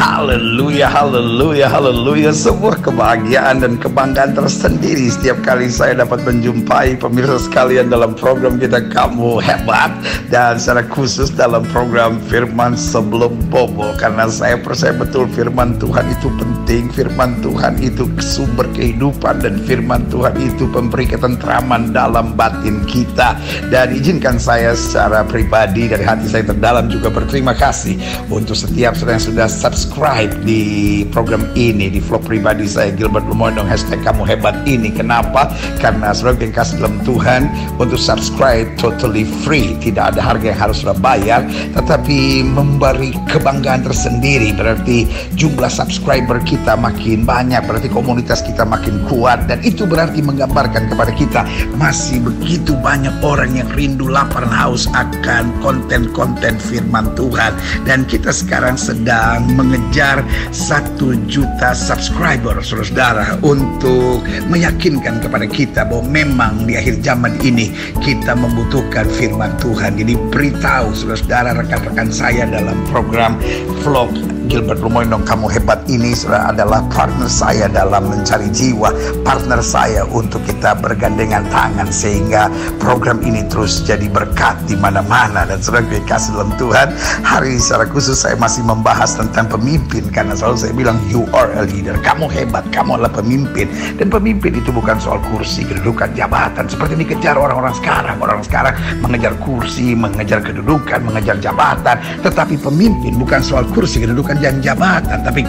Haleluya, haleluya, haleluya. Sebuah kebahagiaan dan kebanggaan tersendiri setiap kali saya dapat menjumpai pemirsa sekalian dalam program kita Kamu Hebat dan secara khusus dalam program Firman Sebelum Bobo karena saya percaya betul firman Tuhan itu penting, firman Tuhan itu sumber kehidupan dan firman Tuhan itu pemberi ketentraman dalam batin kita. Dan izinkan saya secara pribadi dari hati saya terdalam juga berterima kasih untuk setiap saudara yang sudah subscribe subscribe di program ini di vlog pribadi saya Gilbert Lumondong hashtag kamu hebat ini kenapa karena sebagai yang kasih dalam Tuhan untuk subscribe totally free tidak ada harga yang harus bayar tetapi memberi kebanggaan tersendiri berarti jumlah subscriber kita makin banyak berarti komunitas kita makin kuat dan itu berarti menggambarkan kepada kita masih begitu banyak orang yang rindu lapar haus akan konten-konten firman Tuhan dan kita sekarang sedang mengejar mengejar satu juta subscriber saudara untuk meyakinkan kepada kita bahwa memang di akhir zaman ini kita membutuhkan firman Tuhan. Jadi beritahu saudara rekan-rekan saya dalam program vlog Gilbert Lumoyno kamu hebat ini saudara adalah partner saya dalam mencari jiwa, partner saya untuk kita bergandengan tangan sehingga program ini terus jadi berkat di mana-mana dan saudara kasih dalam Tuhan. Hari ini secara khusus saya masih membahas tentang pemimpin pemimpin karena selalu saya bilang you are a leader kamu hebat kamu adalah pemimpin dan pemimpin itu bukan soal kursi kedudukan jabatan seperti ini kejar orang-orang sekarang orang sekarang mengejar kursi mengejar kedudukan mengejar jabatan tetapi pemimpin bukan soal kursi kedudukan dan jabatan tapi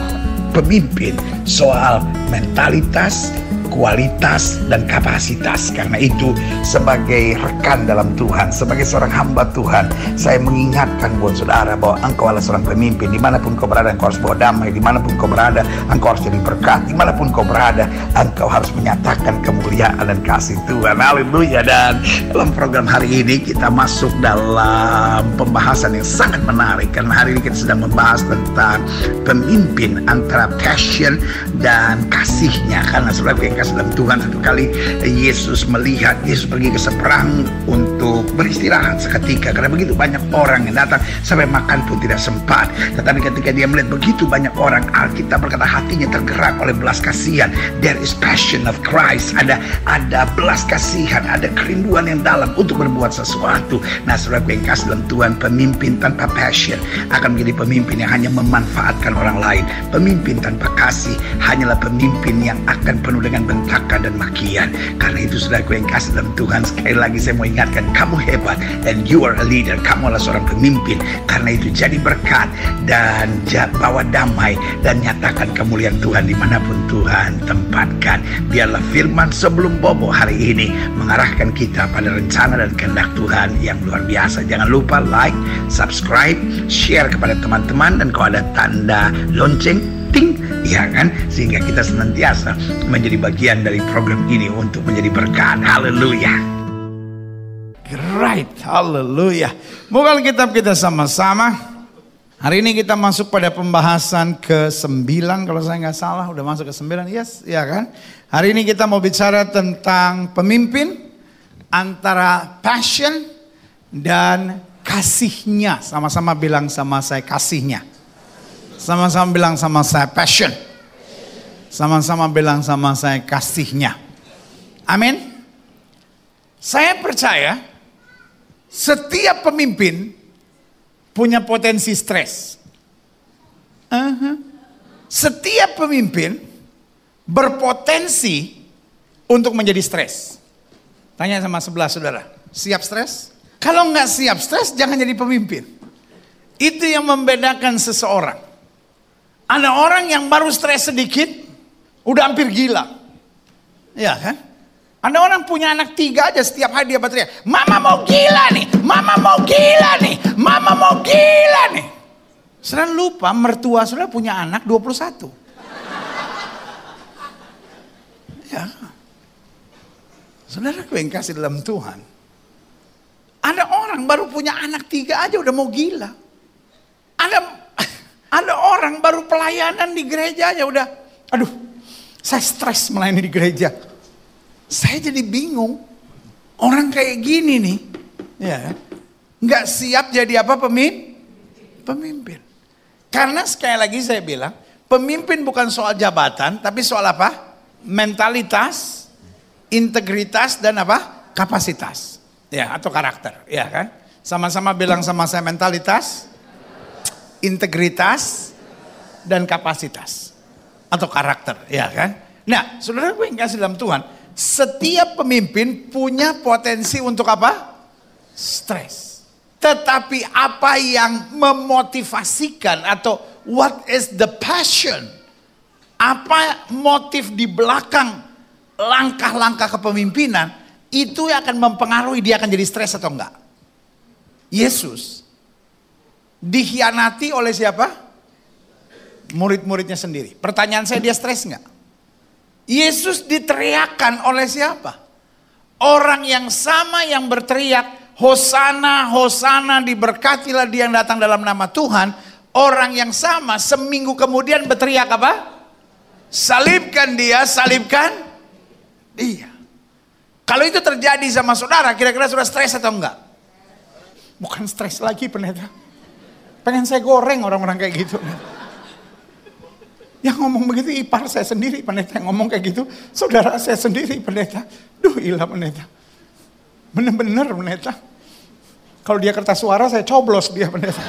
pemimpin soal mentalitas kualitas dan kapasitas. Karena itu sebagai rekan dalam Tuhan, sebagai seorang hamba Tuhan, saya mengingatkan buat saudara bahwa engkau adalah seorang pemimpin. Dimanapun kau berada, engkau harus bawa damai. Dimanapun kau berada, engkau harus jadi berkat. Dimanapun kau berada, engkau harus menyatakan kemuliaan dan kasih Tuhan. Haleluya. Dan dalam program hari ini kita masuk dalam pembahasan yang sangat menarik. Karena hari ini kita sedang membahas tentang pemimpin antara passion dan kasihnya. Karena sebenarnya berbagas dalam Tuhan satu kali Yesus melihat Yesus pergi ke seberang untuk beristirahat seketika karena begitu banyak orang yang datang sampai makan pun tidak sempat tetapi ketika dia melihat begitu banyak orang Alkitab berkata hatinya tergerak oleh belas kasihan there is passion of Christ ada ada belas kasihan ada kerinduan yang dalam untuk berbuat sesuatu nah surat yang dalam Tuhan pemimpin tanpa passion akan menjadi pemimpin yang hanya memanfaatkan orang lain pemimpin tanpa kasih hanyalah pemimpin yang akan penuh dengan bentakan dan makian. Karena itu sudah gue yang kasih dalam Tuhan, sekali lagi saya mau ingatkan, kamu hebat and you are a leader. Kamu adalah seorang pemimpin. Karena itu jadi berkat dan bawa damai dan nyatakan kemuliaan Tuhan dimanapun Tuhan tempatkan. Biarlah firman sebelum bobo hari ini mengarahkan kita pada rencana dan kehendak Tuhan yang luar biasa. Jangan lupa like, subscribe, share kepada teman-teman dan kalau ada tanda lonceng penting, ya kan? Sehingga kita senantiasa menjadi bagian dari program ini untuk menjadi berkat. Haleluya. Great, haleluya. Buka Alkitab kita sama-sama. Hari ini kita masuk pada pembahasan ke sembilan. kalau saya nggak salah. Udah masuk ke sembilan. yes, ya kan? Hari ini kita mau bicara tentang pemimpin antara passion dan kasihnya. Sama-sama bilang sama saya kasihnya. Sama-sama bilang sama saya passion. Sama-sama bilang sama saya kasihnya. Amin. Saya percaya setiap pemimpin punya potensi stres. Uh-huh. Setiap pemimpin berpotensi untuk menjadi stres. Tanya sama sebelah saudara, siap stres? Kalau nggak siap stres, jangan jadi pemimpin. Itu yang membedakan seseorang ada orang yang baru stres sedikit, udah hampir gila. Ya kan? Ada orang punya anak tiga aja setiap hari dia berteriak, mama mau gila nih, mama mau gila nih, mama mau gila nih. Sudah lupa mertua sudah punya anak 21. Ya. Saudara yang kasih dalam Tuhan. Ada orang baru punya anak tiga aja udah mau gila. Ada ada orang baru pelayanan di gereja aja udah, aduh, saya stres melayani di gereja. Saya jadi bingung. Orang kayak gini nih, ya, nggak siap jadi apa pemimpin? Pemimpin. Karena sekali lagi saya bilang, pemimpin bukan soal jabatan, tapi soal apa? Mentalitas, integritas dan apa? Kapasitas. Ya, atau karakter, ya kan? Sama-sama bilang sama saya mentalitas, integritas dan kapasitas atau karakter, ya kan? Nah, saudara gue yang kasih dalam Tuhan, setiap pemimpin punya potensi untuk apa? Stres. Tetapi apa yang memotivasikan atau what is the passion? Apa motif di belakang langkah-langkah kepemimpinan itu yang akan mempengaruhi dia akan jadi stres atau enggak. Yesus dikhianati oleh siapa? Murid-muridnya sendiri. Pertanyaan saya dia stres nggak? Yesus diteriakkan oleh siapa? Orang yang sama yang berteriak, Hosana, Hosana, diberkatilah dia yang datang dalam nama Tuhan. Orang yang sama seminggu kemudian berteriak apa? Salibkan dia, salibkan dia. Kalau itu terjadi sama saudara, kira-kira sudah stres atau enggak? Bukan stres lagi pendeta Pengen saya goreng orang-orang kayak gitu. Yang ngomong begitu ipar saya sendiri pendeta yang ngomong kayak gitu. Saudara saya sendiri pendeta. Duh ilah pendeta. Bener-bener pendeta. Kalau dia kertas suara saya coblos dia pendeta.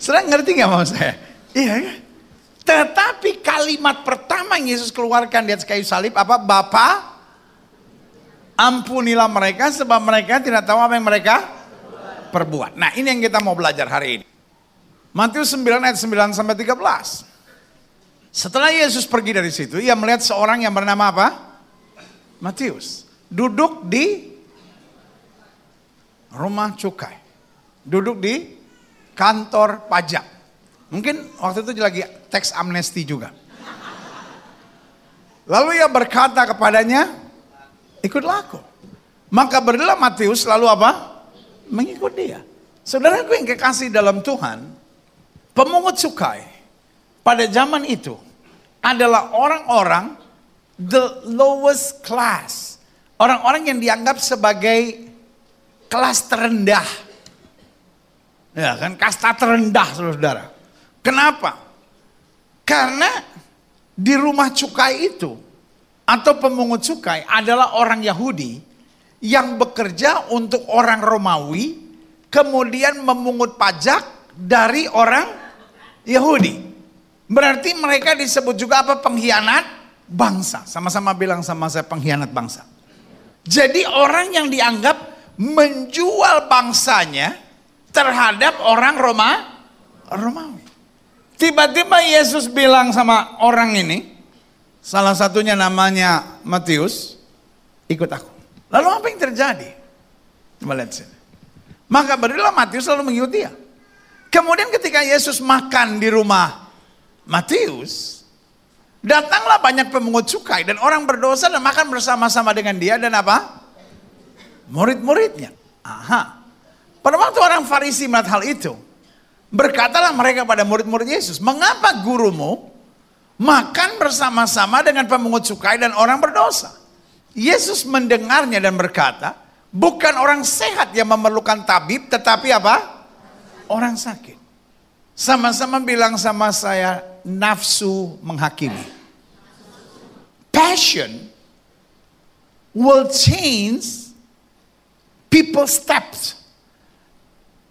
Serang ngerti gak mau saya? Iya kan? Tetapi kalimat pertama yang Yesus keluarkan di atas kayu salib apa? Bapak Ampunilah mereka sebab mereka tidak tahu apa yang mereka perbuat. Nah ini yang kita mau belajar hari ini. Matius 9 ayat 9 sampai 13. Setelah Yesus pergi dari situ, ia melihat seorang yang bernama apa? Matius. Duduk di rumah cukai. Duduk di kantor pajak. Mungkin waktu itu lagi teks amnesti juga. Lalu ia berkata kepadanya, Ikutlah aku. Maka berilah Matius lalu apa? Mengikut dia. saudara yang kekasih dalam Tuhan, pemungut cukai pada zaman itu adalah orang-orang the lowest class. Orang-orang yang dianggap sebagai kelas terendah. Ya kan, kasta terendah saudara Kenapa? Karena di rumah cukai itu atau pemungut cukai adalah orang Yahudi yang bekerja untuk orang Romawi, kemudian memungut pajak dari orang Yahudi. Berarti mereka disebut juga apa pengkhianat bangsa. Sama-sama bilang sama saya pengkhianat bangsa. Jadi orang yang dianggap menjual bangsanya terhadap orang Roma Romawi. Tiba-tiba Yesus bilang sama orang ini, Salah satunya namanya Matius, ikut aku. Lalu apa yang terjadi? Coba sini. Maka berilah Matius lalu mengikuti dia. Kemudian ketika Yesus makan di rumah Matius, datanglah banyak pemungut cukai dan orang berdosa dan makan bersama-sama dengan dia dan apa? Murid-muridnya. Aha. Pada waktu orang Farisi melihat hal itu, berkatalah mereka pada murid-murid Yesus, mengapa gurumu makan bersama-sama dengan pemungut cukai dan orang berdosa. Yesus mendengarnya dan berkata, bukan orang sehat yang memerlukan tabib, tetapi apa? Orang sakit. Sama-sama bilang sama saya, nafsu menghakimi. Passion will change people's steps.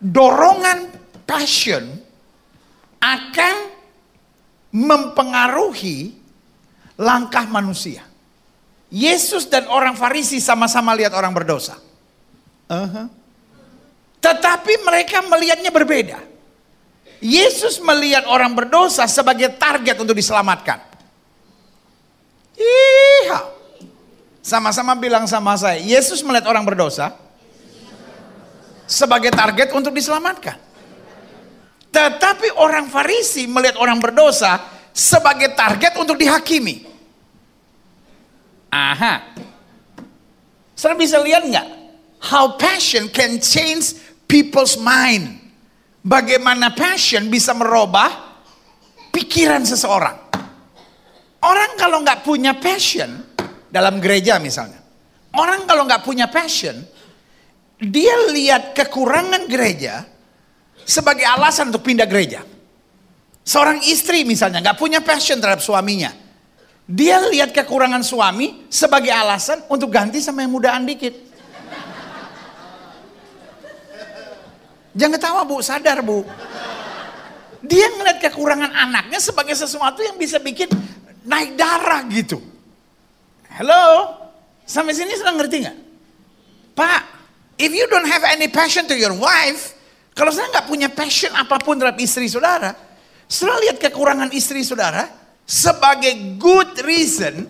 Dorongan passion akan mempengaruhi langkah manusia. Yesus dan orang Farisi sama-sama lihat orang berdosa. Uh -huh. Tetapi mereka melihatnya berbeda. Yesus melihat orang berdosa sebagai target untuk diselamatkan. Iya. Sama-sama bilang sama saya, Yesus melihat orang berdosa sebagai target untuk diselamatkan. Tetapi orang Farisi melihat orang berdosa sebagai target untuk dihakimi. Aha. Saya bisa lihat nggak? How passion can change people's mind. Bagaimana passion bisa merubah pikiran seseorang. Orang kalau nggak punya passion, dalam gereja misalnya. Orang kalau nggak punya passion, dia lihat kekurangan gereja, sebagai alasan untuk pindah gereja. Seorang istri misalnya nggak punya passion terhadap suaminya. Dia lihat kekurangan suami sebagai alasan untuk ganti sama yang mudaan dikit. Jangan ketawa bu, sadar bu. Dia ngeliat kekurangan anaknya sebagai sesuatu yang bisa bikin naik darah gitu. Halo? Sampai sini sudah ngerti nggak? Pak, if you don't have any passion to your wife, kalau saya nggak punya passion apapun terhadap istri saudara, setelah lihat kekurangan istri saudara sebagai good reason,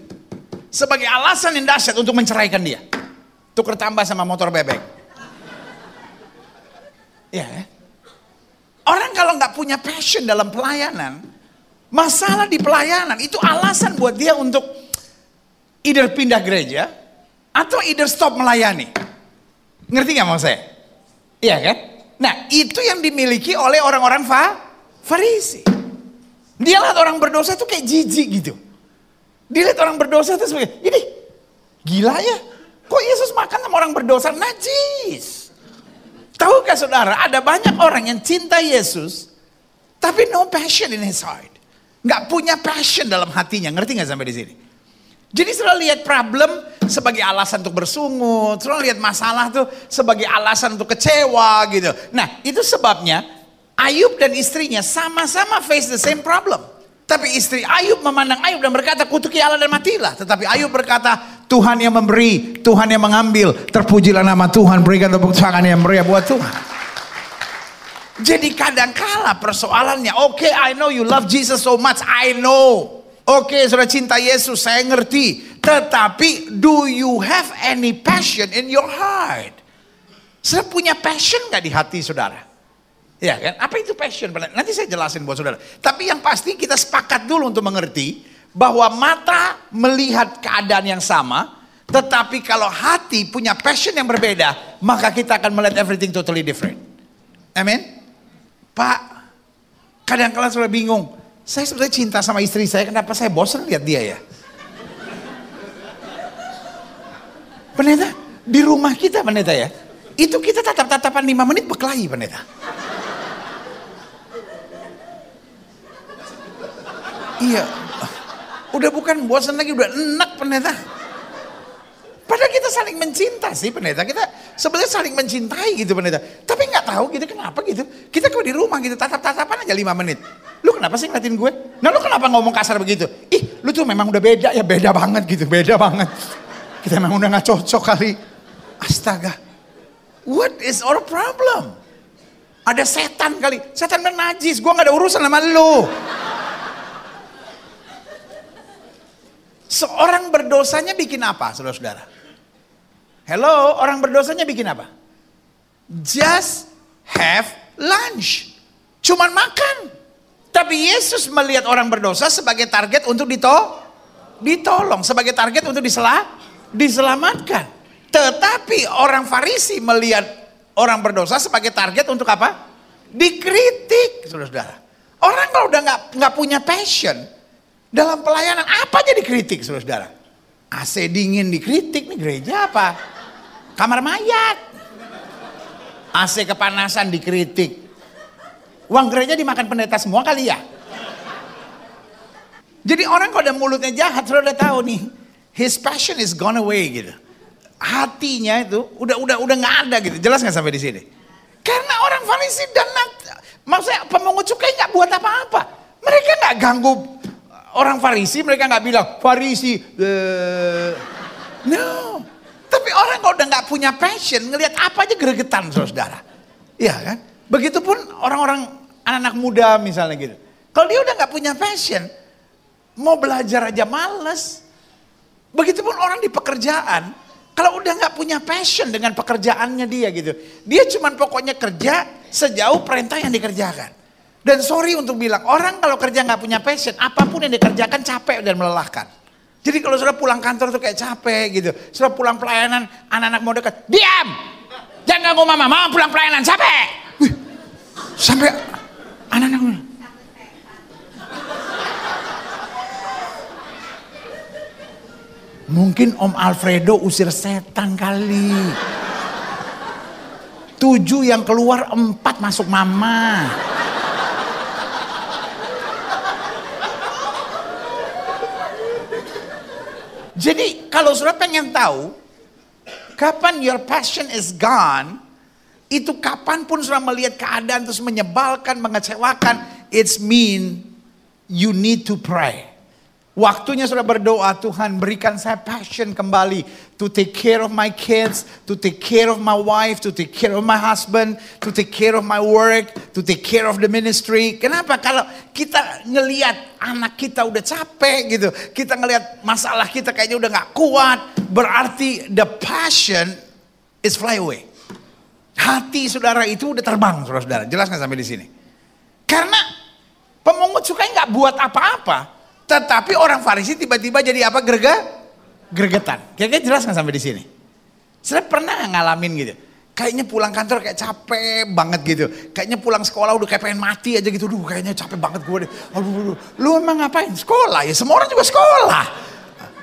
sebagai alasan yang dahsyat untuk menceraikan dia. Tuker tambah sama motor bebek. Iya, ya, yeah. Orang kalau nggak punya passion dalam pelayanan, masalah di pelayanan itu alasan buat dia untuk either pindah gereja atau either stop melayani. Ngerti nggak mau saya? Iya kan? Nah itu yang dimiliki oleh orang-orang fa, farisi. Dia lihat orang berdosa itu kayak jijik gitu. Dia lihat orang berdosa itu sebagai, ini gila ya. Kok Yesus makan sama orang berdosa najis? Tahukah saudara, ada banyak orang yang cinta Yesus, tapi no passion in his heart. Gak punya passion dalam hatinya, ngerti gak sampai di sini? Jadi selalu lihat problem, sebagai alasan untuk bersungut, selalu lihat masalah tuh sebagai alasan untuk kecewa gitu. Nah, itu sebabnya Ayub dan istrinya sama-sama face the same problem. Tapi istri Ayub memandang Ayub dan berkata, kutuki Allah dan matilah. Tetapi Ayub berkata, Tuhan yang memberi, Tuhan yang mengambil. Terpujilah nama Tuhan, berikan tepuk tangan yang meriah buat Tuhan. Jadi kadang kala persoalannya, oke okay, I know you love Jesus so much, I know. Oke, okay, saudara cinta Yesus, saya ngerti. Tetapi do you have any passion in your heart? Saya punya passion gak di hati saudara? Ya kan? Apa itu passion? Nanti saya jelasin buat saudara. Tapi yang pasti kita sepakat dulu untuk mengerti bahwa mata melihat keadaan yang sama, tetapi kalau hati punya passion yang berbeda, maka kita akan melihat everything totally different. Amin? Pak, kadang-kadang saudara bingung. Saya sebenarnya cinta sama istri saya, kenapa saya bosan lihat dia ya? Pendeta, di rumah kita pendeta ya, itu kita tatap-tatapan lima menit berkelahi pendeta. Iya, udah bukan bosan lagi, udah enak pendeta. Padahal kita saling mencinta sih pendeta. Kita sebenarnya saling mencintai gitu pendeta. Tapi nggak tahu gitu kenapa gitu. Kita kalau di rumah gitu tatap-tatapan aja lima menit. Lu kenapa sih ngeliatin gue? Nah lu kenapa ngomong kasar begitu? Ih lu tuh memang udah beda ya beda banget gitu. Beda banget. Kita memang udah gak cocok kali. Astaga. What is our problem? Ada setan kali. Setan kan najis. Gue gak ada urusan sama lu. Seorang berdosanya bikin apa saudara-saudara? Hello, orang berdosanya bikin apa? Just have lunch. Cuman makan. Tapi Yesus melihat orang berdosa sebagai target untuk dito ditolong, sebagai target untuk diselah, diselamatkan. Tetapi orang Farisi melihat orang berdosa sebagai target untuk apa? Dikritik, saudara-saudara. Orang kalau udah nggak nggak punya passion dalam pelayanan apa jadi kritik, saudara-saudara. AC dingin dikritik nih gereja apa? Kamar mayat. AC kepanasan dikritik. Uang gereja dimakan pendeta semua kali ya. Jadi orang kalau ada mulutnya jahat, sudah udah tahu nih. His passion is gone away gitu. Hatinya itu udah udah udah nggak ada gitu. Jelas nggak sampai di sini? Karena orang Farisi dan maksudnya pemungut cukai nggak buat apa-apa. Mereka nggak ganggu orang Farisi, mereka nggak bilang Farisi. Eh. No. Tapi orang kalau udah nggak punya passion, ngelihat apa aja geregetan saudara. Iya kan? Begitupun orang-orang anak-anak muda misalnya gitu. Kalau dia udah nggak punya passion, mau belajar aja males. Begitupun orang di pekerjaan, kalau udah nggak punya passion dengan pekerjaannya dia gitu. Dia cuman pokoknya kerja sejauh perintah yang dikerjakan. Dan sorry untuk bilang, orang kalau kerja nggak punya passion, apapun yang dikerjakan capek dan melelahkan. Jadi kalau sudah pulang kantor tuh kayak capek gitu. Sudah pulang pelayanan, anak-anak mau dekat, diam! Jangan ganggu mama, mama pulang pelayanan, capek! Wih, sampai Anak-anak Mungkin Om Alfredo usir setan kali. Tujuh yang keluar empat masuk mama. Jadi kalau saudara pengen tahu kapan your passion is gone, itu kapanpun sudah melihat keadaan terus menyebalkan, mengecewakan, it's mean you need to pray. Waktunya sudah berdoa, Tuhan berikan saya passion kembali to take care of my kids, to take care of my wife, to take care of my husband, to take care of my work, to take care of the ministry. Kenapa? Kalau kita ngeliat anak kita udah capek gitu, kita ngeliat masalah kita kayaknya udah gak kuat, berarti the passion is fly away. Hati saudara itu udah terbang, saudara-saudara. Jelas nggak sampai di sini? Karena pemungut cukai nggak buat apa-apa, tetapi orang Farisi tiba-tiba jadi apa? Gerga, gergetan. Kira-kira jelas nggak sampai di sini? Saya pernah ngalamin gitu. Kayaknya pulang kantor kayak capek banget gitu. Kayaknya pulang sekolah udah kayak pengen mati aja gitu. Duh kayaknya capek banget gue deh. Aduh, aduh, lu emang ngapain? Sekolah ya semua orang juga sekolah.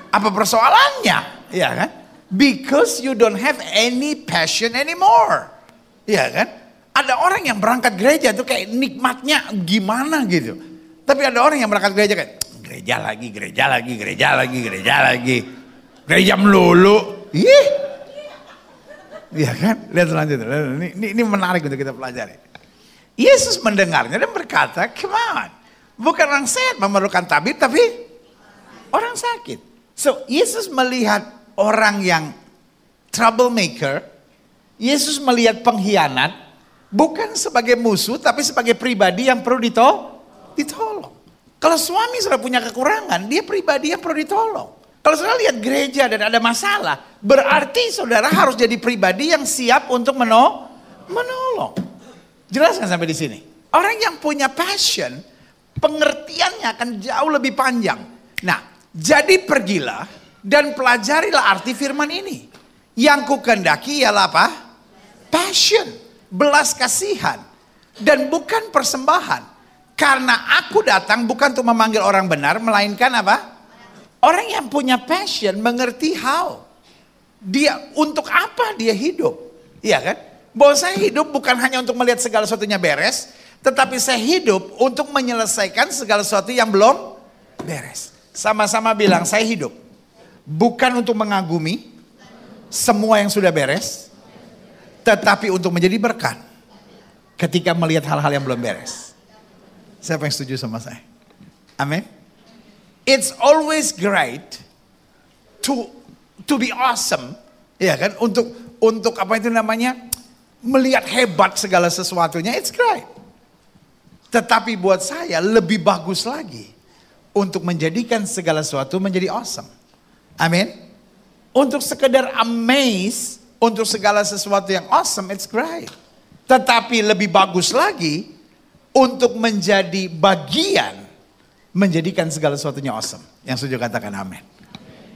Apa persoalannya? Ya kan? Because you don't have any passion anymore. Iya kan? Ada orang yang berangkat gereja tuh kayak nikmatnya gimana gitu. Tapi ada orang yang berangkat gereja kayak gereja lagi, gereja lagi, gereja lagi, gereja lagi. Gereja melulu. Ih. Iya kan? Lihat selanjutnya. Ini, ini, ini menarik untuk kita pelajari. Yesus mendengarnya dan berkata, come on. Bukan orang sehat memerlukan tabib, tapi orang sakit. So, Yesus melihat orang yang troublemaker, Yesus melihat pengkhianat bukan sebagai musuh tapi sebagai pribadi yang perlu ditol ditolong. Kalau suami sudah punya kekurangan, dia pribadi yang perlu ditolong. Kalau saudara lihat gereja dan ada masalah, berarti saudara harus jadi pribadi yang siap untuk menolong. menolong. Jelas nggak sampai di sini? Orang yang punya passion, pengertiannya akan jauh lebih panjang. Nah, jadi pergilah dan pelajarilah arti firman ini. Yang kukendaki ialah apa? passion, belas kasihan, dan bukan persembahan. Karena aku datang bukan untuk memanggil orang benar, melainkan apa? Orang yang punya passion mengerti how. Dia untuk apa dia hidup? Iya kan? Bahwa saya hidup bukan hanya untuk melihat segala sesuatunya beres, tetapi saya hidup untuk menyelesaikan segala sesuatu yang belum beres. Sama-sama bilang saya hidup bukan untuk mengagumi semua yang sudah beres, tetapi untuk menjadi berkat ketika melihat hal-hal yang belum beres. Siapa yang setuju sama saya? Amin. It's always great to to be awesome, ya kan? Untuk untuk apa itu namanya? melihat hebat segala sesuatunya, it's great. Tetapi buat saya lebih bagus lagi untuk menjadikan segala sesuatu menjadi awesome. Amin. Untuk sekedar amazed untuk segala sesuatu yang awesome, it's great. Tetapi lebih bagus lagi untuk menjadi bagian menjadikan segala sesuatunya awesome. Yang sudah katakan amin.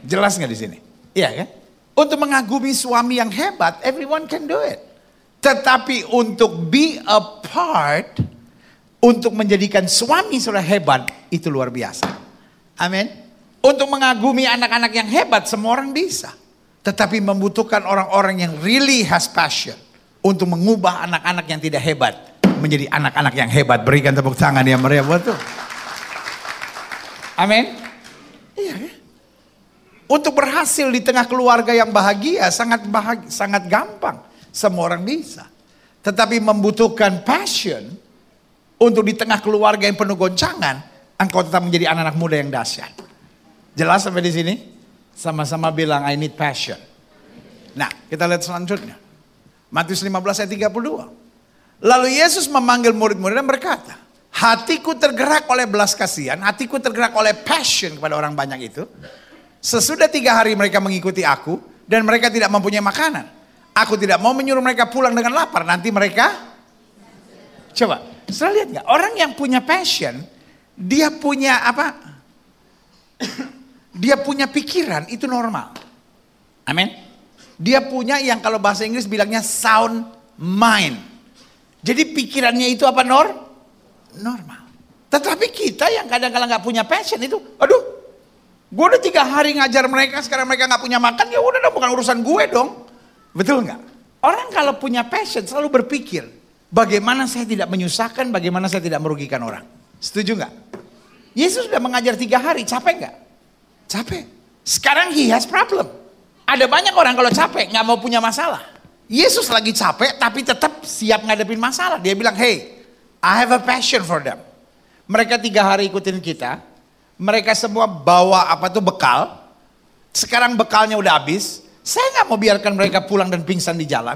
Jelas nggak di sini? Iya kan? Untuk mengagumi suami yang hebat, everyone can do it. Tetapi untuk be a part, untuk menjadikan suami sudah hebat, itu luar biasa. Amin. Untuk mengagumi anak-anak yang hebat, semua orang bisa. Tetapi membutuhkan orang-orang yang really has passion. Untuk mengubah anak-anak yang tidak hebat. Menjadi anak-anak yang hebat. Berikan tepuk tangan ya Maria buat itu. Amin. Iya ya. Untuk berhasil di tengah keluarga yang bahagia sangat bahagia, sangat gampang. Semua orang bisa. Tetapi membutuhkan passion untuk di tengah keluarga yang penuh goncangan, engkau tetap menjadi anak-anak muda yang dahsyat. Jelas sampai di sini? Sama-sama bilang I need passion. Nah, kita lihat selanjutnya. Matius 15 ayat 32. Lalu Yesus memanggil murid-murid dan berkata, Hatiku tergerak oleh belas kasihan, hatiku tergerak oleh passion kepada orang banyak itu. Sesudah tiga hari mereka mengikuti aku dan mereka tidak mempunyai makanan. Aku tidak mau menyuruh mereka pulang dengan lapar, nanti mereka... Coba, setelah lihat nggak? Orang yang punya passion, dia punya apa? Dia punya pikiran itu normal. Amin. Dia punya yang kalau bahasa Inggris bilangnya sound mind. Jadi pikirannya itu apa nor? Normal. Tetapi kita yang kadang-kadang nggak -kadang punya passion itu, aduh, gue udah tiga hari ngajar mereka, sekarang mereka nggak punya makan, ya udah dong, bukan urusan gue dong. Betul nggak? Orang kalau punya passion selalu berpikir, bagaimana saya tidak menyusahkan, bagaimana saya tidak merugikan orang. Setuju nggak? Yesus sudah mengajar tiga hari, capek nggak? Capek. Sekarang he has problem. Ada banyak orang kalau capek nggak mau punya masalah. Yesus lagi capek tapi tetap siap ngadepin masalah. Dia bilang, hey, I have a passion for them. Mereka tiga hari ikutin kita. Mereka semua bawa apa tuh bekal. Sekarang bekalnya udah habis. Saya nggak mau biarkan mereka pulang dan pingsan di jalan.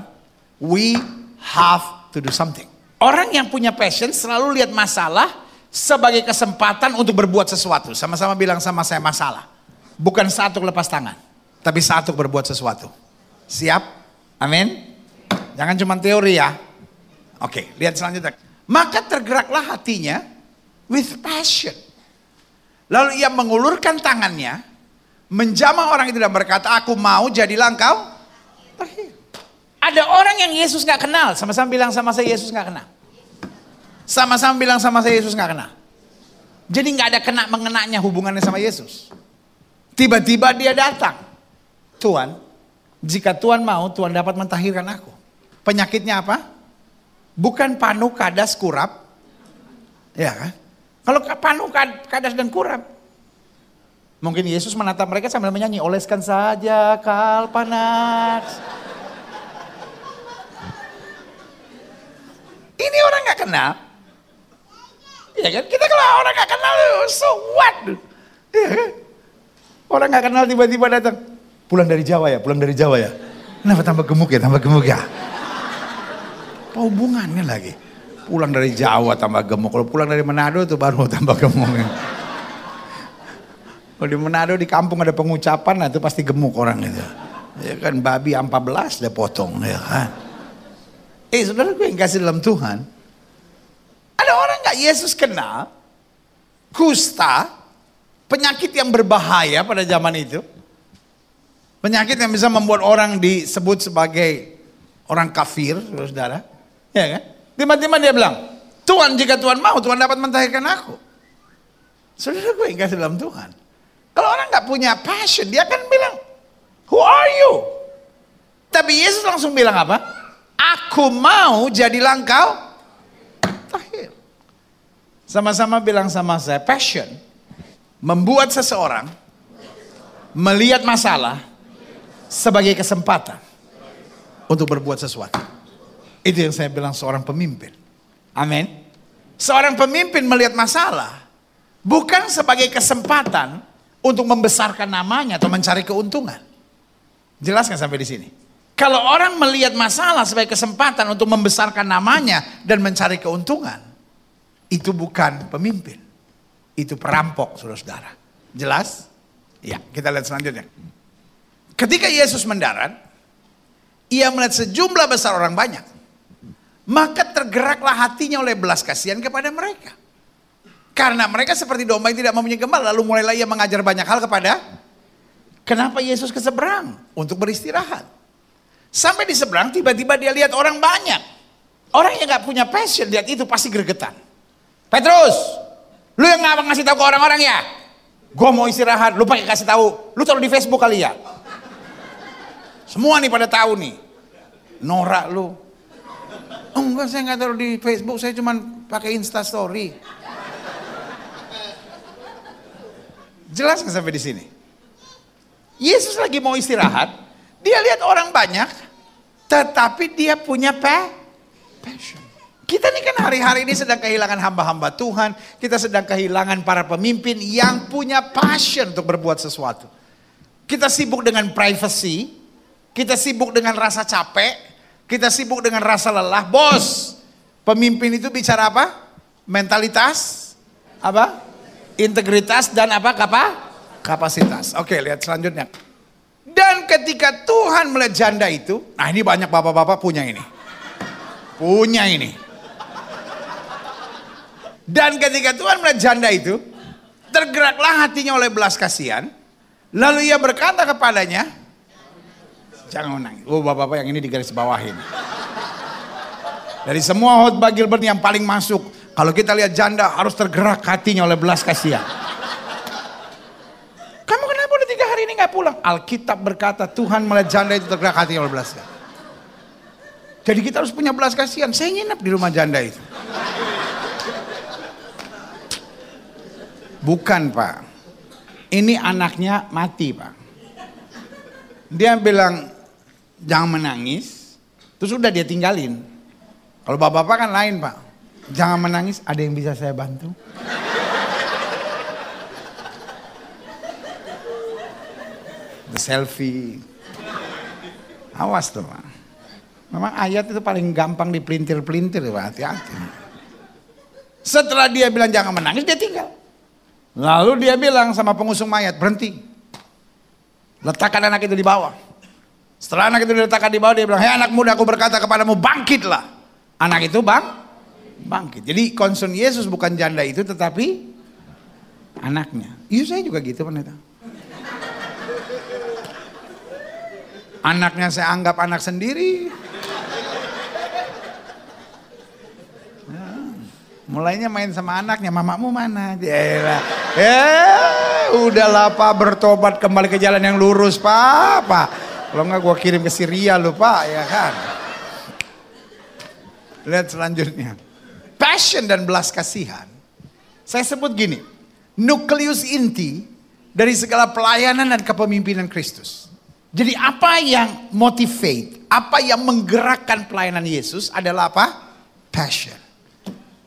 We have to do something. Orang yang punya passion selalu lihat masalah sebagai kesempatan untuk berbuat sesuatu. Sama-sama bilang sama saya masalah. Bukan satu lepas tangan, tapi satu berbuat sesuatu. Siap? Amin. Jangan cuma teori ya. Oke, lihat selanjutnya. Maka tergeraklah hatinya with passion. Lalu ia mengulurkan tangannya, menjama orang itu dan berkata, aku mau jadi langkau. Ada orang yang Yesus nggak kenal, sama-sama bilang sama saya Yesus nggak kenal. Sama-sama bilang sama saya Yesus nggak kenal. Jadi nggak ada kena mengenaknya hubungannya sama Yesus. Tiba-tiba dia datang. Tuhan, jika Tuhan mau, Tuhan dapat mentahirkan aku. Penyakitnya apa? Bukan panu, kadas, kurap. Ya kan? Kalau panu, kadas, dan kurap. Mungkin Yesus menatap mereka sambil menyanyi, oleskan saja kalpanas. Ini orang gak kenal. Ya kan? Kita kalau orang gak kenal, so what? Ya kan? Orang nggak kenal tiba-tiba datang. Pulang dari Jawa ya, pulang dari Jawa ya. Kenapa tambah gemuk ya, tambah gemuk ya? Apa hubungannya lagi? Pulang dari Jawa tambah gemuk. Kalau pulang dari Manado tuh baru tambah gemuk. Ya. Kalau di Manado di kampung ada pengucapan, nah itu pasti gemuk orang itu. Ya kan babi 14 dia potong ya kan. Eh saudara gue yang kasih dalam Tuhan. Ada orang gak Yesus kenal, kusta, penyakit yang berbahaya pada zaman itu. Penyakit yang bisa membuat orang disebut sebagai orang kafir, saudara. Ya kan? Tiba-tiba dia bilang, Tuhan jika Tuhan mau, Tuhan dapat mentahirkan aku. Saudara gue ingat dalam Tuhan. Kalau orang nggak punya passion, dia akan bilang, Who are you? Tapi Yesus langsung bilang apa? Aku mau jadi langkau tahir. Sama-sama bilang sama saya, passion membuat seseorang melihat masalah sebagai kesempatan untuk berbuat sesuatu. Itu yang saya bilang seorang pemimpin. Amin. Seorang pemimpin melihat masalah bukan sebagai kesempatan untuk membesarkan namanya atau mencari keuntungan. Jelas Jelaskan sampai di sini. Kalau orang melihat masalah sebagai kesempatan untuk membesarkan namanya dan mencari keuntungan, itu bukan pemimpin itu perampok saudara-saudara. Jelas? Ya, kita lihat selanjutnya. Ketika Yesus mendarat, ia melihat sejumlah besar orang banyak. Maka tergeraklah hatinya oleh belas kasihan kepada mereka. Karena mereka seperti domba yang tidak mempunyai gembala, lalu mulailah ia mengajar banyak hal kepada Kenapa Yesus ke seberang? Untuk beristirahat. Sampai di seberang tiba-tiba dia lihat orang banyak. Orang yang gak punya passion lihat itu pasti gregetan. Petrus, Lu yang ngapa ngasih tahu ke orang-orang ya? Gue mau istirahat, lu pakai kasih tahu. Lu taruh di Facebook kali ya? Semua nih pada tahu nih. Norak lu. Oh, enggak, saya nggak taruh di Facebook, saya cuma pakai Insta Story. Jelas nggak sampai di sini? Yesus lagi mau istirahat, dia lihat orang banyak, tetapi dia punya pe passion. Kita ini kan hari-hari ini sedang kehilangan hamba-hamba Tuhan. Kita sedang kehilangan para pemimpin yang punya passion untuk berbuat sesuatu. Kita sibuk dengan privacy. Kita sibuk dengan rasa capek. Kita sibuk dengan rasa lelah. Bos, pemimpin itu bicara apa? Mentalitas, apa? Integritas dan apa? Kapa? Kapasitas. Oke, lihat selanjutnya. Dan ketika Tuhan melihat janda itu, nah ini banyak bapak-bapak punya ini. Punya ini. Dan ketika Tuhan melihat janda itu, tergeraklah hatinya oleh belas kasihan. Lalu ia berkata kepadanya, jangan menangis. Oh bapak-bapak yang ini digaris bawahin. Dari semua khutbah Gilbert yang paling masuk, kalau kita lihat janda harus tergerak hatinya oleh belas kasihan. Kamu kenapa udah tiga hari ini gak pulang? Alkitab berkata Tuhan melihat janda itu tergerak hatinya oleh belas kasihan. Jadi kita harus punya belas kasihan. Saya nginep di rumah janda itu. Bukan pak. Ini anaknya mati pak. Dia bilang jangan menangis. Terus sudah dia tinggalin. Kalau bapak-bapak kan lain pak. Jangan menangis, ada yang bisa saya bantu? The selfie. Awas tuh pak. Memang ayat itu paling gampang dipelintir-pelintir pak, hati-hati. Setelah dia bilang jangan menangis, dia tinggal. Lalu dia bilang sama pengusung mayat, berhenti. Letakkan anak itu di bawah. Setelah anak itu diletakkan di bawah, dia bilang, hei anak muda aku berkata kepadamu, bangkitlah. Anak itu bang, bangkit. Jadi concern Yesus bukan janda itu, tetapi anaknya. Iya saya juga gitu pendeta. Anaknya saya anggap anak sendiri. Mulainya main sama anaknya, mamamu mana? Yaelah. Eh, udahlah Pak bertobat kembali ke jalan yang lurus, Pak. Pak. Kalau enggak gua kirim ke Syria lu, Pak, ya kan. Lihat selanjutnya. Passion dan belas kasihan. Saya sebut gini, nukleus inti dari segala pelayanan dan kepemimpinan Kristus. Jadi apa yang motivate, apa yang menggerakkan pelayanan Yesus adalah apa? Passion.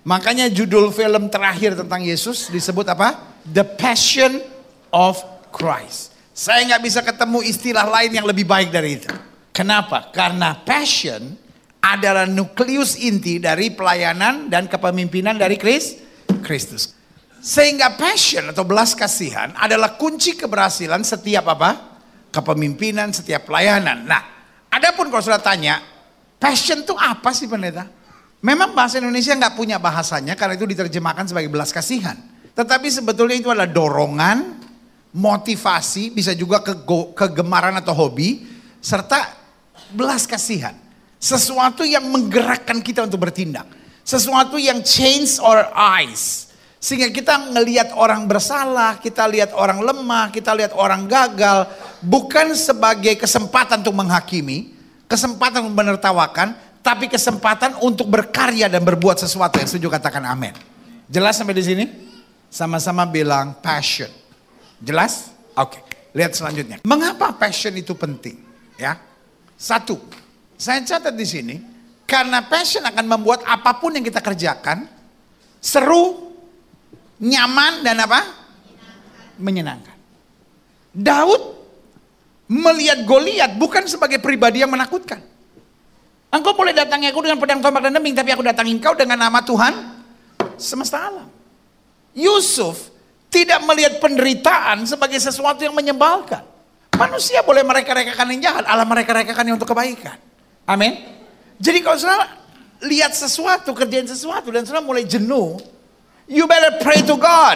Makanya judul film terakhir tentang Yesus disebut apa? The Passion of Christ. Saya nggak bisa ketemu istilah lain yang lebih baik dari itu. Kenapa? Karena passion adalah nukleus inti dari pelayanan dan kepemimpinan dari Kristus. Sehingga passion atau belas kasihan adalah kunci keberhasilan setiap apa? Kepemimpinan, setiap pelayanan. Nah, adapun kalau sudah tanya, passion itu apa sih pendeta? Memang bahasa Indonesia nggak punya bahasanya karena itu diterjemahkan sebagai belas kasihan. Tetapi sebetulnya itu adalah dorongan, motivasi, bisa juga kego, kegemaran atau hobi, serta belas kasihan. Sesuatu yang menggerakkan kita untuk bertindak. Sesuatu yang change our eyes. Sehingga kita ngelihat orang bersalah, kita lihat orang lemah, kita lihat orang gagal. Bukan sebagai kesempatan untuk menghakimi, kesempatan untuk menertawakan, tapi kesempatan untuk berkarya dan berbuat sesuatu. Yang setuju katakan amin. Jelas sampai di sini? Sama-sama bilang passion. Jelas? Oke. Okay. Lihat selanjutnya. Mengapa passion itu penting? Ya. Satu, saya catat di sini karena passion akan membuat apapun yang kita kerjakan seru, nyaman dan apa? Menyenangkan. Daud melihat Goliat bukan sebagai pribadi yang menakutkan. Engkau boleh datangi aku dengan pedang tombak dan deming tapi aku datangi engkau dengan nama Tuhan semesta alam. Yusuf tidak melihat penderitaan sebagai sesuatu yang menyebalkan. Manusia boleh mereka-rekakan yang jahat, Allah mereka-rekakan yang untuk kebaikan. Amin. Jadi kalau saudara lihat sesuatu, kerjain sesuatu, dan saudara mulai jenuh, you better pray to God.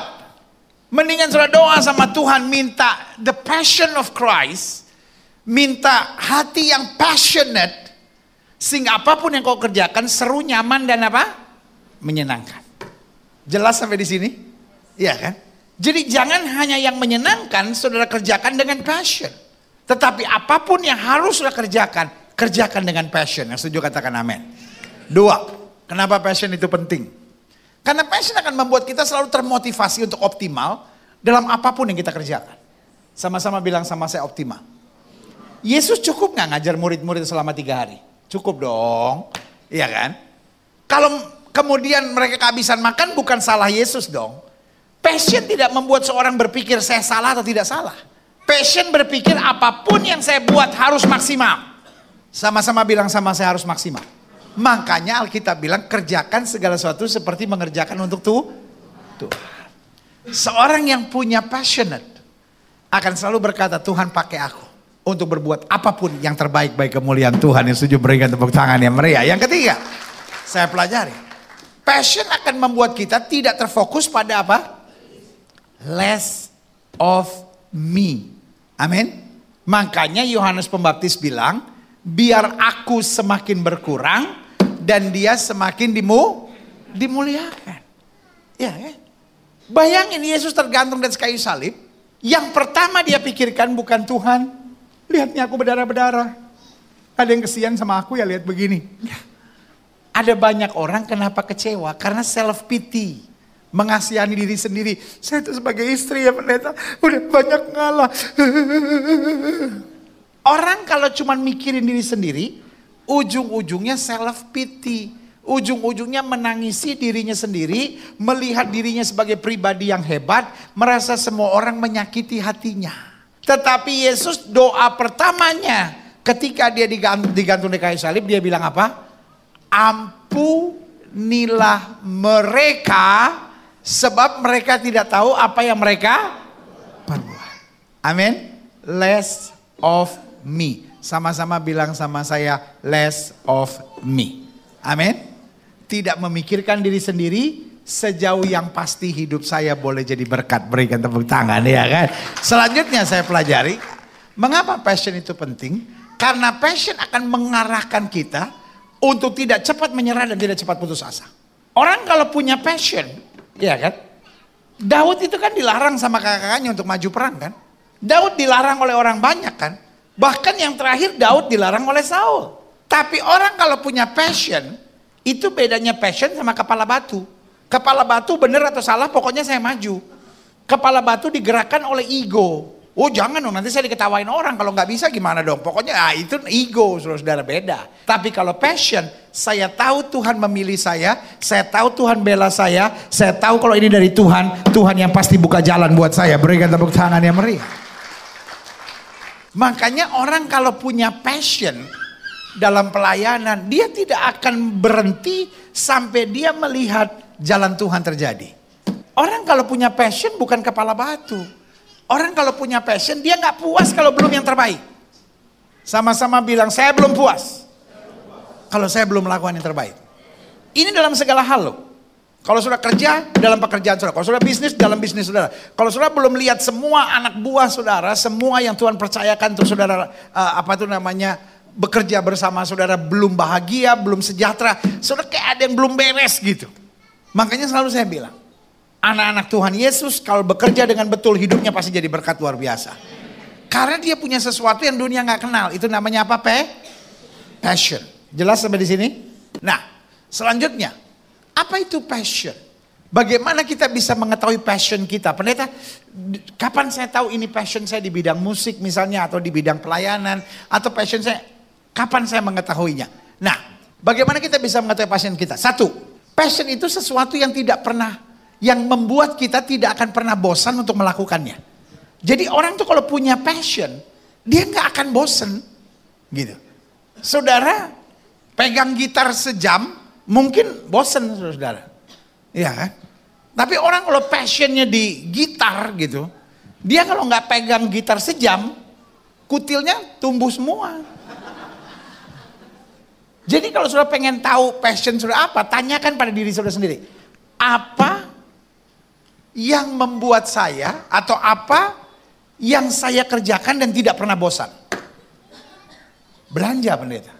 Mendingan saudara doa sama Tuhan, minta the passion of Christ, minta hati yang passionate, sehingga apapun yang kau kerjakan seru, nyaman dan apa? Menyenangkan. Jelas sampai di sini? Iya kan? Jadi jangan hanya yang menyenangkan saudara kerjakan dengan passion. Tetapi apapun yang harus saudara kerjakan, kerjakan dengan passion. Yang setuju katakan amin. Dua, kenapa passion itu penting? Karena passion akan membuat kita selalu termotivasi untuk optimal dalam apapun yang kita kerjakan. Sama-sama bilang sama saya optimal. Yesus cukup nggak ngajar murid-murid selama tiga hari? Cukup dong. Iya kan? Kalau kemudian mereka kehabisan makan bukan salah Yesus dong. Passion tidak membuat seorang berpikir saya salah atau tidak salah. Passion berpikir apapun yang saya buat harus maksimal. Sama-sama bilang sama saya harus maksimal. Makanya Alkitab bilang kerjakan segala sesuatu seperti mengerjakan untuk tuh Tuhan. Seorang yang punya passionate akan selalu berkata Tuhan pakai aku untuk berbuat apapun yang terbaik baik kemuliaan Tuhan. Yang setuju berikan tepuk tangan yang meriah. Yang ketiga, saya pelajari. Passion akan membuat kita tidak terfokus pada apa? Less of me. Amin. Makanya Yohanes Pembaptis bilang, biar aku semakin berkurang dan dia semakin dimu dimuliakan. Ya, ya. Bayangin Yesus tergantung dari kayu salib. Yang pertama dia pikirkan bukan Tuhan, Lihatnya aku berdarah-berdarah. Ada yang kesian sama aku ya lihat begini. Ya. Ada banyak orang kenapa kecewa? Karena self pity. Mengasihani diri sendiri. Saya itu sebagai istri ya pendeta. Udah banyak ngalah. Orang kalau cuma mikirin diri sendiri. Ujung-ujungnya self pity. Ujung-ujungnya menangisi dirinya sendiri, melihat dirinya sebagai pribadi yang hebat, merasa semua orang menyakiti hatinya. Tetapi Yesus doa pertamanya ketika dia digantung di kayu salib dia bilang apa? Ampunilah mereka sebab mereka tidak tahu apa yang mereka perbuat. Amin. Less of me. Sama-sama bilang sama saya less of me. Amin. Tidak memikirkan diri sendiri, sejauh yang pasti hidup saya boleh jadi berkat. Berikan tepuk tangan ya kan. Selanjutnya saya pelajari, mengapa passion itu penting? Karena passion akan mengarahkan kita untuk tidak cepat menyerah dan tidak cepat putus asa. Orang kalau punya passion, ya kan? Daud itu kan dilarang sama kakak-kakaknya untuk maju perang kan? Daud dilarang oleh orang banyak kan? Bahkan yang terakhir Daud dilarang oleh Saul. Tapi orang kalau punya passion, itu bedanya passion sama kepala batu. Kepala batu benar atau salah pokoknya saya maju. Kepala batu digerakkan oleh ego. Oh jangan dong nanti saya diketawain orang kalau nggak bisa gimana dong. Pokoknya ah, itu ego saudara-saudara beda. Tapi kalau passion saya tahu Tuhan memilih saya, saya tahu Tuhan bela saya, saya tahu kalau ini dari Tuhan, Tuhan yang pasti buka jalan buat saya. Berikan tepuk tangan yang meriah. Makanya orang kalau punya passion dalam pelayanan, dia tidak akan berhenti sampai dia melihat jalan Tuhan terjadi. Orang kalau punya passion bukan kepala batu. Orang kalau punya passion dia nggak puas kalau belum yang terbaik. Sama-sama bilang saya belum puas. Kalau saya belum melakukan yang terbaik. Ini dalam segala hal loh. Kalau sudah kerja, dalam pekerjaan saudara. Kalau sudah bisnis, dalam bisnis saudara. Kalau saudara belum lihat semua anak buah saudara, semua yang Tuhan percayakan untuk saudara, eh, apa itu namanya, bekerja bersama saudara, belum bahagia, belum sejahtera. Saudara kayak ada yang belum beres gitu. Makanya selalu saya bilang, anak-anak Tuhan Yesus kalau bekerja dengan betul hidupnya pasti jadi berkat luar biasa. Karena dia punya sesuatu yang dunia nggak kenal, itu namanya apa? Pe? Passion. Jelas sampai di sini? Nah, selanjutnya, apa itu passion? Bagaimana kita bisa mengetahui passion kita? Pendeta, kapan saya tahu ini passion saya di bidang musik misalnya atau di bidang pelayanan atau passion saya kapan saya mengetahuinya? Nah, bagaimana kita bisa mengetahui passion kita? Satu, Passion itu sesuatu yang tidak pernah, yang membuat kita tidak akan pernah bosan untuk melakukannya. Jadi orang tuh kalau punya passion, dia nggak akan bosan, gitu. Saudara pegang gitar sejam, mungkin bosan saudara, iya kan? Tapi orang kalau passionnya di gitar gitu, dia kalau nggak pegang gitar sejam, kutilnya tumbuh semua. Jadi kalau sudah pengen tahu passion sudah apa, tanyakan pada diri saudara sendiri. Apa yang membuat saya atau apa yang saya kerjakan dan tidak pernah bosan? Belanja pendeta.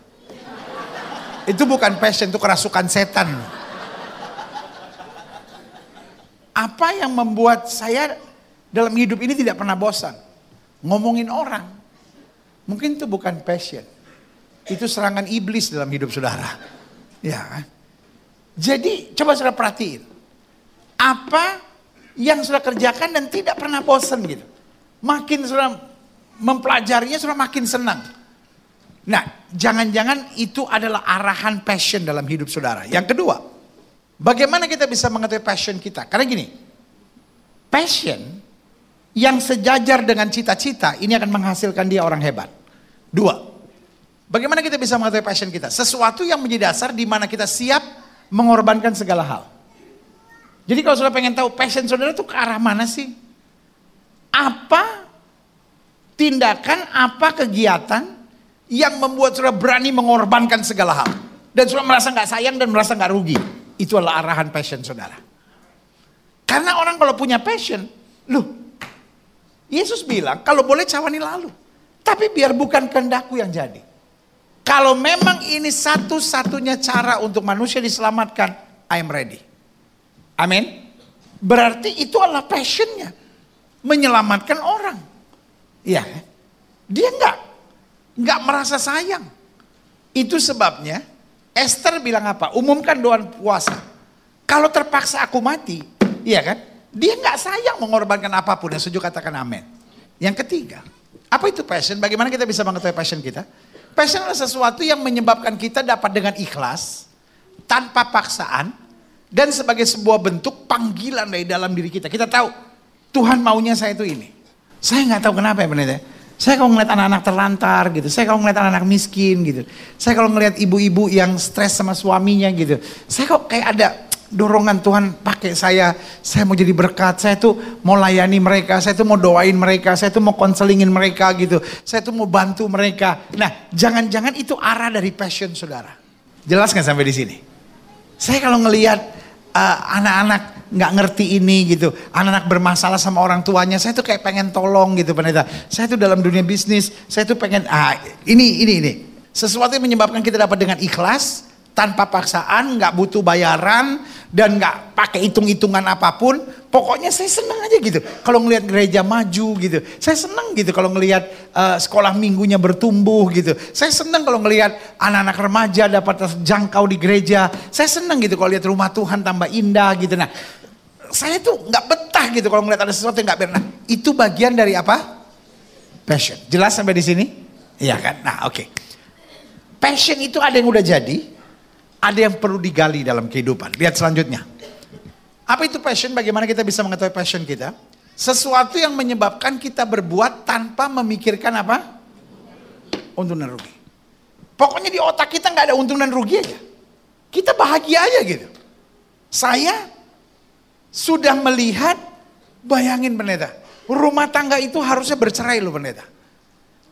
Itu bukan passion, itu kerasukan setan. Apa yang membuat saya dalam hidup ini tidak pernah bosan? Ngomongin orang. Mungkin itu bukan passion itu serangan iblis dalam hidup saudara. Ya Jadi coba saudara perhatiin. Apa yang saudara kerjakan dan tidak pernah bosan gitu. Makin saudara mempelajarinya saudara makin senang. Nah, jangan-jangan itu adalah arahan passion dalam hidup saudara. Yang kedua, bagaimana kita bisa mengetahui passion kita? Karena gini, passion yang sejajar dengan cita-cita ini akan menghasilkan dia orang hebat. Dua, Bagaimana kita bisa mengetahui passion kita? Sesuatu yang menjadi dasar di mana kita siap mengorbankan segala hal. Jadi kalau saudara pengen tahu passion saudara itu ke arah mana sih? Apa tindakan, apa kegiatan yang membuat saudara berani mengorbankan segala hal? Dan saudara merasa nggak sayang dan merasa nggak rugi. Itu adalah arahan passion saudara. Karena orang kalau punya passion, loh, Yesus bilang kalau boleh cawani lalu. Tapi biar bukan kehendakku yang jadi. Kalau memang ini satu-satunya cara untuk manusia diselamatkan, I'm ready. Amin. Berarti itu adalah passionnya. Menyelamatkan orang. Iya. Ya? Dia enggak. Enggak merasa sayang. Itu sebabnya Esther bilang apa? Umumkan doa puasa. Kalau terpaksa aku mati, iya kan? Dia enggak sayang mengorbankan apapun. Yang setuju katakan amin. Yang ketiga, apa itu passion? Bagaimana kita bisa mengetahui passion kita? Passion adalah sesuatu yang menyebabkan kita dapat dengan ikhlas, tanpa paksaan, dan sebagai sebuah bentuk panggilan dari dalam diri kita. Kita tahu, Tuhan maunya saya itu ini. Saya nggak tahu kenapa ya pendeta. Saya kalau ngeliat anak-anak terlantar gitu, saya kalau ngeliat anak-anak miskin gitu, saya kalau ngeliat ibu-ibu yang stres sama suaminya gitu, saya kok kayak ada dorongan Tuhan pakai saya, saya mau jadi berkat, saya tuh mau layani mereka, saya tuh mau doain mereka, saya tuh mau konselingin mereka gitu, saya tuh mau bantu mereka. Nah, jangan-jangan itu arah dari passion saudara. Jelas nggak sampai di sini? Saya kalau ngelihat uh, anak-anak nggak ngerti ini gitu, anak-anak bermasalah sama orang tuanya, saya tuh kayak pengen tolong gitu pendeta. Saya tuh dalam dunia bisnis, saya tuh pengen ah ini ini ini. Sesuatu yang menyebabkan kita dapat dengan ikhlas, tanpa paksaan, nggak butuh bayaran, dan nggak pakai hitung-hitungan apapun. Pokoknya saya senang aja gitu. Kalau ngelihat gereja maju gitu, saya senang gitu. Kalau ngelihat uh, sekolah minggunya bertumbuh gitu, saya senang kalau ngelihat anak-anak remaja dapat terjangkau di gereja. Saya senang gitu kalau lihat rumah Tuhan tambah indah gitu. Nah, saya tuh nggak betah gitu kalau ngelihat ada sesuatu yang nggak pernah, itu bagian dari apa? Passion. Jelas sampai di sini? Iya kan? Nah, oke. Okay. Passion itu ada yang udah jadi, ada yang perlu digali dalam kehidupan. Lihat selanjutnya. Apa itu passion? Bagaimana kita bisa mengetahui passion kita? Sesuatu yang menyebabkan kita berbuat tanpa memikirkan apa? Untung dan rugi. Pokoknya di otak kita nggak ada untung dan rugi aja. Kita bahagia aja gitu. Saya sudah melihat, bayangin pendeta, rumah tangga itu harusnya bercerai loh pendeta.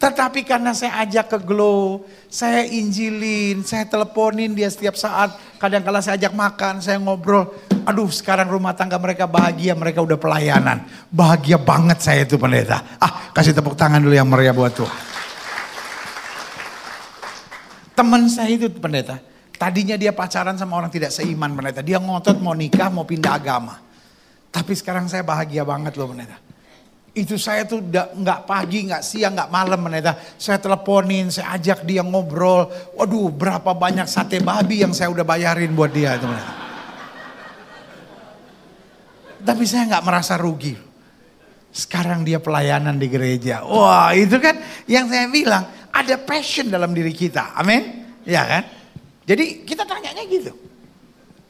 Tetapi karena saya ajak ke Glow, saya injilin, saya teleponin dia setiap saat. Kadang kala saya ajak makan, saya ngobrol. Aduh sekarang rumah tangga mereka bahagia, mereka udah pelayanan. Bahagia banget saya itu pendeta. Ah kasih tepuk tangan dulu yang meriah buat tuh. Teman saya itu pendeta. Tadinya dia pacaran sama orang tidak seiman pendeta. Dia ngotot mau nikah, mau pindah agama. Tapi sekarang saya bahagia banget loh pendeta itu saya tuh nggak pagi, nggak siang, nggak malam meneta. Saya teleponin, saya ajak dia ngobrol. Waduh, berapa banyak sate babi yang saya udah bayarin buat dia itu meneta. Tapi saya nggak merasa rugi. Sekarang dia pelayanan di gereja. Wah, itu kan yang saya bilang ada passion dalam diri kita. Amin. Ya kan? Jadi kita tanyanya gitu.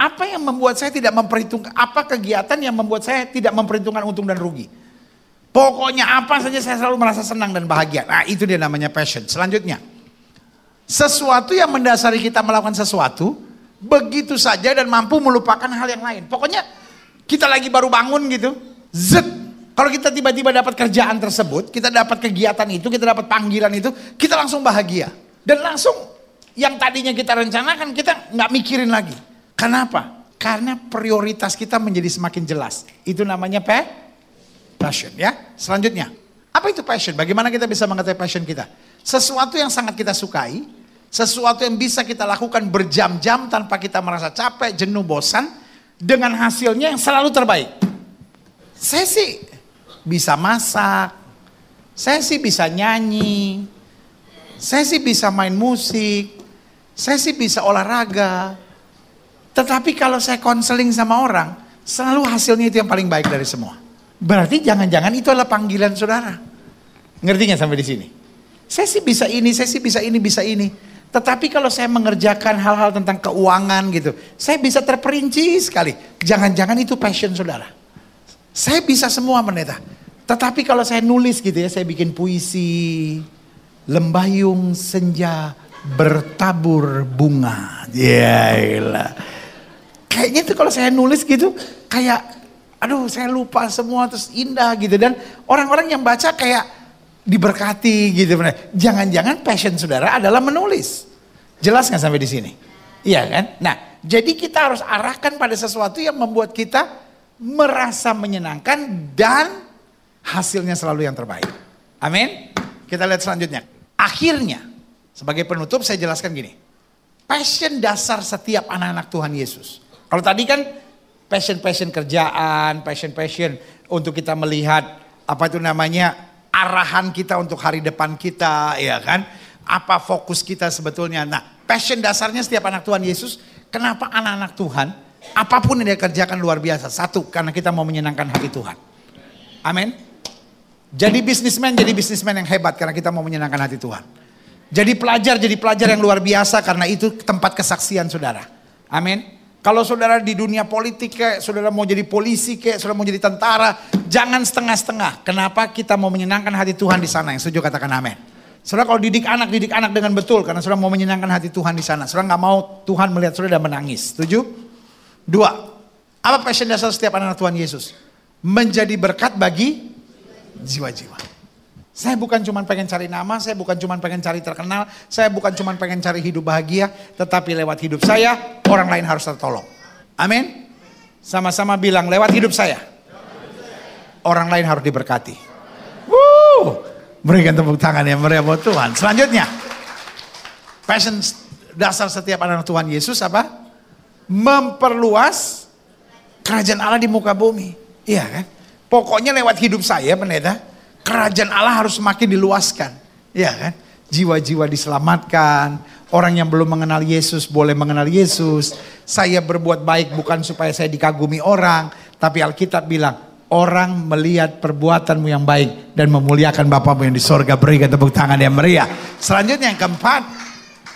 Apa yang membuat saya tidak memperhitungkan, apa kegiatan yang membuat saya tidak memperhitungkan untung dan rugi? Pokoknya apa saja saya selalu merasa senang dan bahagia. Nah itu dia namanya passion. Selanjutnya. Sesuatu yang mendasari kita melakukan sesuatu. Begitu saja dan mampu melupakan hal yang lain. Pokoknya kita lagi baru bangun gitu. Zet. Kalau kita tiba-tiba dapat kerjaan tersebut. Kita dapat kegiatan itu. Kita dapat panggilan itu. Kita langsung bahagia. Dan langsung yang tadinya kita rencanakan kita nggak mikirin lagi. Kenapa? Karena prioritas kita menjadi semakin jelas. Itu namanya pe Passion ya. Selanjutnya, apa itu passion? Bagaimana kita bisa mengetahui passion kita? Sesuatu yang sangat kita sukai, sesuatu yang bisa kita lakukan berjam-jam tanpa kita merasa capek, jenuh, bosan, dengan hasilnya yang selalu terbaik. Saya sih bisa masak, saya sih bisa nyanyi, saya sih bisa main musik, saya sih bisa olahraga. Tetapi kalau saya konseling sama orang, selalu hasilnya itu yang paling baik dari semua. Berarti jangan-jangan itu adalah panggilan saudara. Ngerti gak sampai di sini? Saya sih bisa ini, saya sih bisa ini, bisa ini. Tetapi kalau saya mengerjakan hal-hal tentang keuangan gitu, saya bisa terperinci sekali. Jangan-jangan itu passion saudara. Saya bisa semua meneta. Tetapi kalau saya nulis gitu ya, saya bikin puisi, lembayung senja bertabur bunga. Yaelah. Kayaknya itu kalau saya nulis gitu, kayak aduh saya lupa semua terus indah gitu dan orang-orang yang baca kayak diberkati gitu Jangan-jangan passion saudara adalah menulis. Jelas nggak sampai di sini? Iya kan? Nah, jadi kita harus arahkan pada sesuatu yang membuat kita merasa menyenangkan dan hasilnya selalu yang terbaik. Amin. Kita lihat selanjutnya. Akhirnya, sebagai penutup saya jelaskan gini. Passion dasar setiap anak-anak Tuhan Yesus. Kalau tadi kan passion-passion kerjaan, passion-passion untuk kita melihat apa itu namanya arahan kita untuk hari depan kita, ya kan? Apa fokus kita sebetulnya? Nah, passion dasarnya setiap anak Tuhan Yesus, kenapa anak-anak Tuhan apapun yang dia kerjakan luar biasa? Satu, karena kita mau menyenangkan hati Tuhan. Amin. Jadi bisnismen jadi bisnismen yang hebat karena kita mau menyenangkan hati Tuhan. Jadi pelajar jadi pelajar yang luar biasa karena itu tempat kesaksian saudara. Amin. Kalau saudara di dunia politik kayak, saudara mau jadi polisi kayak, saudara mau jadi tentara, jangan setengah-setengah. Kenapa kita mau menyenangkan hati Tuhan di sana? Yang setuju katakan amin. Saudara kalau didik anak, didik anak dengan betul. Karena saudara mau menyenangkan hati Tuhan di sana. Saudara nggak mau Tuhan melihat saudara dan menangis. Setuju? Dua, apa passion dasar setiap anak, -anak Tuhan Yesus? Menjadi berkat bagi jiwa-jiwa. Saya bukan cuma pengen cari nama, saya bukan cuma pengen cari terkenal, saya bukan cuma pengen cari hidup bahagia, tetapi lewat hidup saya orang lain harus tertolong. Amin. Sama-sama bilang lewat hidup saya orang lain harus diberkati. Wuh, berikan tepuk tangan yang meriah buat Tuhan. Selanjutnya, passion dasar setiap anak Tuhan Yesus apa? Memperluas kerajaan Allah di muka bumi. Iya kan? Pokoknya lewat hidup saya pendeta kerajaan Allah harus semakin diluaskan. Ya kan? Jiwa-jiwa diselamatkan, orang yang belum mengenal Yesus boleh mengenal Yesus. Saya berbuat baik bukan supaya saya dikagumi orang, tapi Alkitab bilang, orang melihat perbuatanmu yang baik dan memuliakan Bapamu yang di sorga. Berikan tepuk tangan yang meriah. Selanjutnya yang keempat,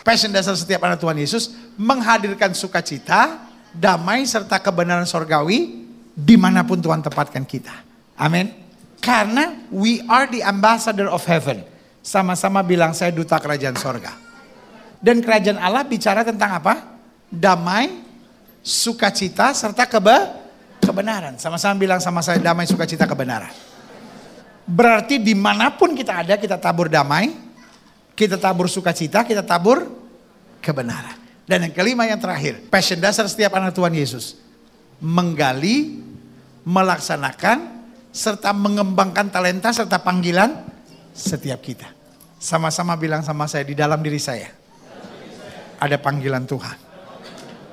passion dasar setiap anak Tuhan Yesus menghadirkan sukacita, damai serta kebenaran sorgawi dimanapun Tuhan tempatkan kita. Amin. Karena we are the ambassador of heaven. Sama-sama bilang saya duta kerajaan sorga. Dan kerajaan Allah bicara tentang apa? Damai, sukacita, serta kebe kebenaran. Sama-sama bilang sama saya damai, sukacita, kebenaran. Berarti dimanapun kita ada kita tabur damai, kita tabur sukacita, kita tabur kebenaran. Dan yang kelima yang terakhir, passion dasar setiap anak Tuhan Yesus. Menggali, melaksanakan, serta mengembangkan talenta serta panggilan setiap kita. Sama-sama bilang sama saya di dalam diri saya ada panggilan Tuhan.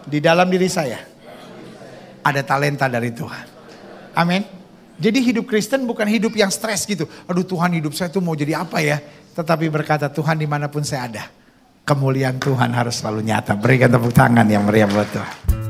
Di dalam diri saya ada talenta dari Tuhan. Amin. Jadi hidup Kristen bukan hidup yang stres gitu. Aduh Tuhan hidup saya tuh mau jadi apa ya? Tetapi berkata Tuhan dimanapun saya ada. Kemuliaan Tuhan harus selalu nyata. Berikan tepuk tangan yang meriah buat Tuhan.